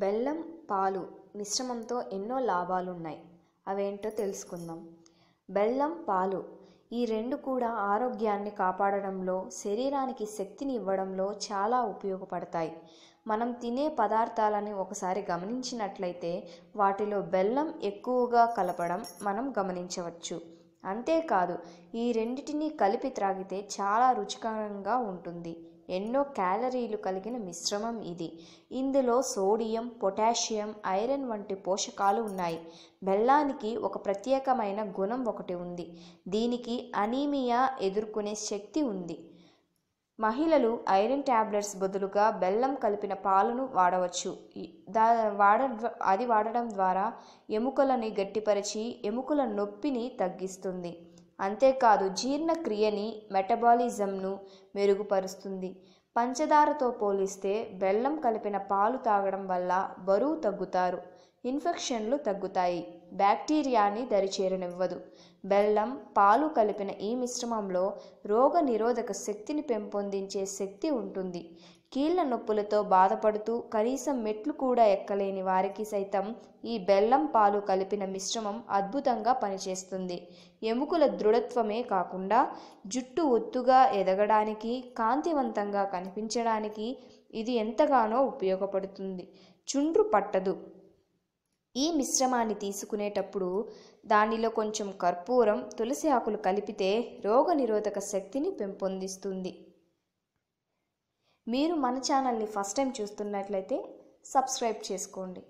బెల్లం పాలు మిశ్రమంతో ఎన్నో లాభాలు ఉన్నాయి అవేంటో తెలుసుకుందాం బెల్లం పాలు ఈ రెండు కూడా ఆరోగ్యాన్ని కాపాడడంలో శరీరానికి శక్తిని ఇవ్వడంలో చాలా ఉపయోగపడతాయి మనం తినే పదార్థాలని ఒకసారి గమనించినట్లయితే వాటిలో బెల్లం ఎక్కువగా కలపడం మనం గమనించవచ్చు అంతేకాదు ఈ రెండింటినీ కలిపి త్రాగితే చాలా రుచికరంగా ఉంటుంది ఎన్నో క్యాలరీలు కలిగిన మిశ్రమం ఇది ఇందులో సోడియం పొటాషియం ఐరన్ వంటి పోషకాలు ఉన్నాయి బెల్లానికి ఒక ప్రత్యేకమైన గుణం ఒకటి ఉంది దీనికి అనీమియా ఎదుర్కొనే శక్తి ఉంది మహిళలు ఐరన్ ట్యాబ్లెట్స్ బదులుగా బెల్లం కలిపిన పాలను వాడవచ్చు దా వాడ అది వాడడం ద్వారా ఎముకలని గట్టిపరిచి ఎముకల నొప్పిని తగ్గిస్తుంది అంతేకాదు జీర్ణక్రియని మెటబాలిజంను మెరుగుపరుస్తుంది పంచదారతో పోలిస్తే బెల్లం కలిపిన పాలు తాగడం వల్ల బరువు తగ్గుతారు ఇన్ఫెక్షన్లు తగ్గుతాయి బ్యాక్టీరియాని దరిచేరనివ్వదు బెల్లం పాలు కలిపిన ఈ మిశ్రమంలో రోగ నిరోధక శక్తిని పెంపొందించే శక్తి ఉంటుంది కీళ్ల నొప్పులతో బాధపడుతూ కనీసం మెట్లు కూడా ఎక్కలేని వారికి సైతం ఈ బెల్లం పాలు కలిపిన మిశ్రమం అద్భుతంగా పనిచేస్తుంది ఎముకల దృఢత్వమే కాకుండా జుట్టు ఒత్తుగా ఎదగడానికి కాంతివంతంగా కనిపించడానికి ఇది ఎంతగానో ఉపయోగపడుతుంది చుండ్రు పట్టదు ఈ మిశ్రమాన్ని తీసుకునేటప్పుడు దానిలో కొంచెం కర్పూరం తులసి ఆకులు కలిపితే రోగనిరోధక శక్తిని పెంపొందిస్తుంది మీరు మన ఛానల్ని ఫస్ట్ టైం చూస్తున్నట్లయితే సబ్స్క్రైబ్ చేసుకోండి